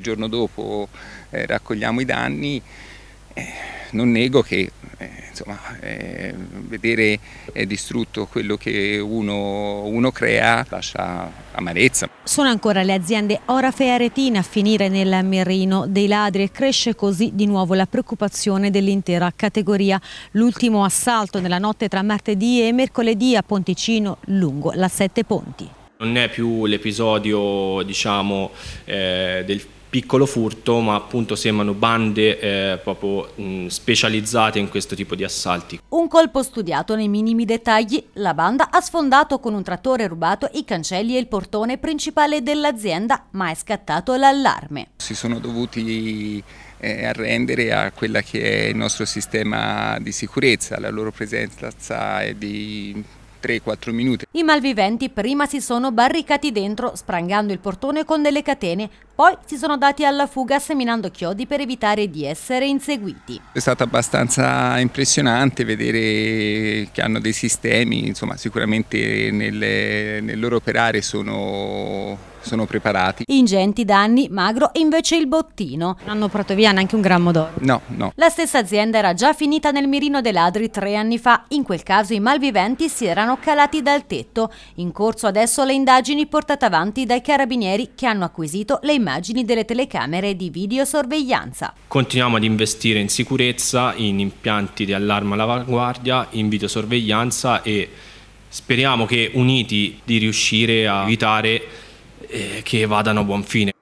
Il giorno dopo eh, raccogliamo i danni, eh, non nego che eh, insomma, eh, vedere eh, distrutto quello che uno, uno, crea lascia amarezza. Sono ancora le aziende Orafe e Aretina a finire nel mirino dei ladri e cresce così di nuovo la preoccupazione dell'intera categoria. L'ultimo assalto nella notte tra martedì e mercoledì a Ponticino lungo la Sette Ponti. Non è più l'episodio diciamo, eh, del piccolo furto, ma appunto sembrano bande eh, proprio mh, mm, specializzate in questo tipo di assalti. Un colpo studiato nei minimi dettagli, la banda ha sfondato con un trattore rubato i cancelli e il portone principale dell'azienda, ma è scattato l'allarme. Si sono dovuti eh, arrendere a quella che è il nostro sistema di sicurezza, la loro presenza è di 3-4 minuti. I malviventi prima si sono barricati dentro, sprangando il portone con delle catene, poi si sono dati alla fuga seminando chiodi per evitare di essere inseguiti. È stato abbastanza impressionante vedere che hanno dei sistemi, insomma sicuramente nel, nel loro operare sono sono preparati. Ingenti danni, magro e invece il bottino. Non hanno portato via neanche un grammo d'oro? No, no. La stessa azienda era già finita nel mirino dei ladri tre anni fa. In quel caso i malviventi si erano calati dal tetto. In corso adesso le indagini portate avanti dai carabinieri che hanno acquisito le immagini delle telecamere di videosorveglianza. Continuiamo ad investire in sicurezza, in impianti di allarme all'avanguardia, in videosorveglianza e speriamo che uniti di riuscire a evitare eh, che vadano a buon fine.